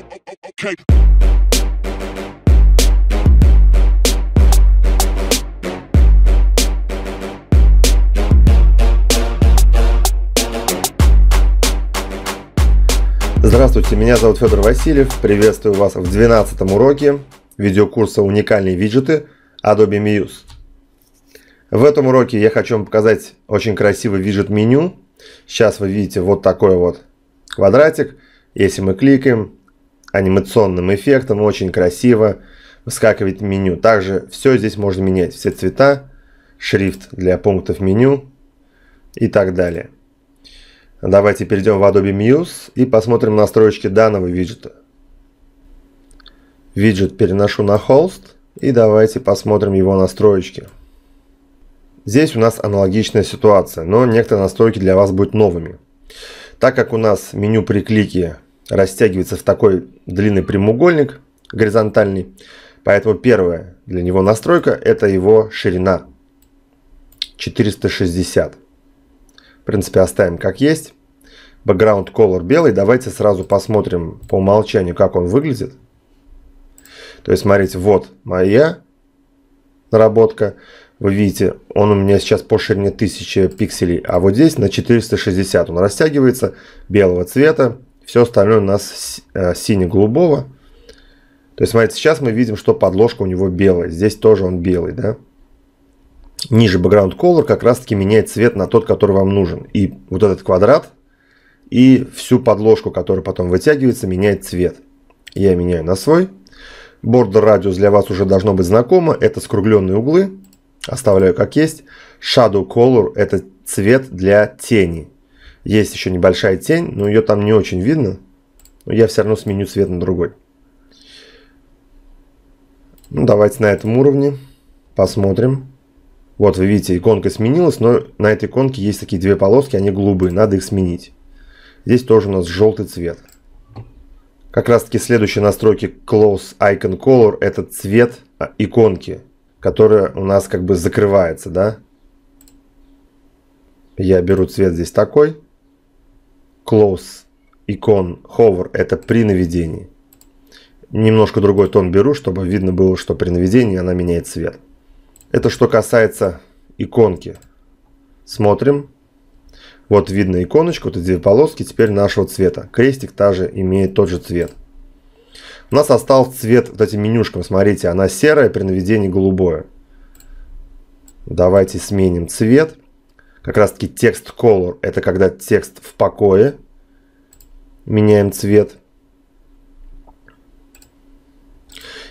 Okay. Здравствуйте, меня зовут Федор Васильев. Приветствую вас в 12 уроке видеокурса «Уникальные виджеты» Adobe Muse. В этом уроке я хочу вам показать очень красивый виджет меню. Сейчас вы видите вот такой вот квадратик. Если мы кликаем, анимационным эффектом, очень красиво выскакивает меню. Также все здесь можно менять, все цвета, шрифт для пунктов меню и так далее. Давайте перейдем в Adobe Muse и посмотрим настройки данного виджета. Виджет переношу на холст и давайте посмотрим его настройки. Здесь у нас аналогичная ситуация, но некоторые настройки для вас будут новыми. Так как у нас меню при клике растягивается в такой длинный прямоугольник, горизонтальный. Поэтому первая для него настройка это его ширина 460. В принципе оставим как есть. Background color белый. Давайте сразу посмотрим по умолчанию, как он выглядит. То есть, смотрите, вот моя наработка. Вы видите, он у меня сейчас по ширине 1000 пикселей, а вот здесь на 460 он растягивается белого цвета. Все остальное у нас э, сине-голубого. То есть, смотрите, сейчас мы видим, что подложка у него белая. Здесь тоже он белый, да? Ниже background color как раз-таки меняет цвет на тот, который вам нужен. И вот этот квадрат, и всю подложку, которая потом вытягивается, меняет цвет. Я меняю на свой. Border Radius для вас уже должно быть знакомо. Это скругленные углы. Оставляю как есть. Shadow Color – это цвет для тени. Есть еще небольшая тень, но ее там не очень видно. Но я все равно сменю цвет на другой. Ну, давайте на этом уровне посмотрим. Вот вы видите, иконка сменилась, но на этой иконке есть такие две полоски, они голубые, надо их сменить. Здесь тоже у нас желтый цвет. Как раз таки следующие настройки Close Icon Color это цвет а, иконки, которая у нас как бы закрывается, да. Я беру цвет здесь такой close икон hover это при наведении. Немножко другой тон беру, чтобы видно было, что при наведении она меняет цвет. Это что касается иконки. Смотрим. Вот видно иконочку, вот эти две полоски теперь нашего цвета. Крестик также имеет тот же цвет. У нас остался цвет вот этим менюшкам. Смотрите, она серая, при наведении голубое. Давайте сменим цвет как раз таки текст color. Это когда текст в покое. Меняем цвет.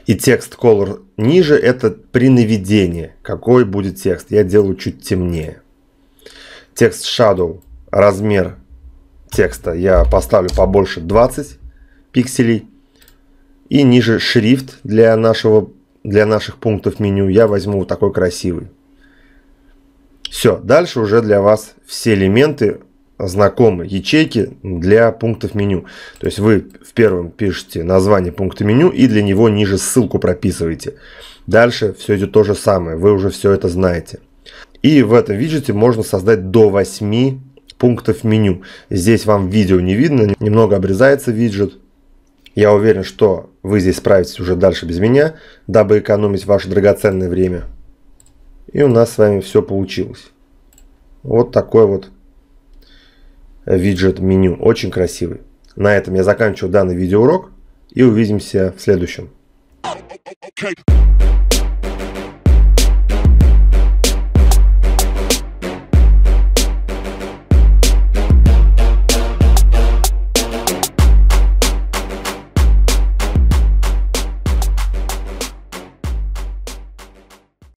И текст color ниже это при наведении. Какой будет текст? Я делаю чуть темнее. Текст shadow. Размер текста я поставлю побольше 20 пикселей. И ниже шрифт для, нашего, для наших пунктов меню я возьму такой красивый. Все, дальше уже для вас все элементы знакомы, ячейки для пунктов меню. То есть вы в первом пишете название пункта меню и для него ниже ссылку прописываете. Дальше все идет то же самое, вы уже все это знаете. И в этом виджете можно создать до 8 пунктов меню. Здесь вам видео не видно, немного обрезается виджет. Я уверен, что вы здесь справитесь уже дальше без меня, дабы экономить ваше драгоценное время. И у нас с вами все получилось. Вот такой вот виджет меню. Очень красивый. На этом я заканчиваю данный видеоурок и увидимся в следующем.